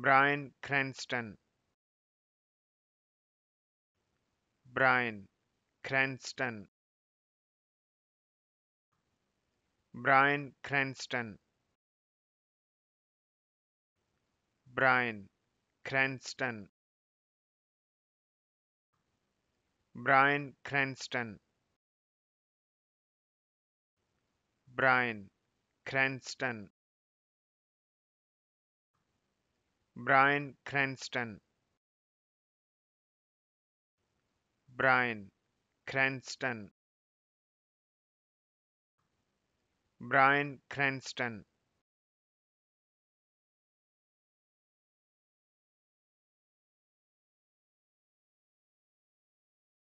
Brian Cranston Brian Cranston Brian Cranston Brian Cranston Brian Cranston Brian Cranston Brian Cranston Brian Cranston Brian Cranston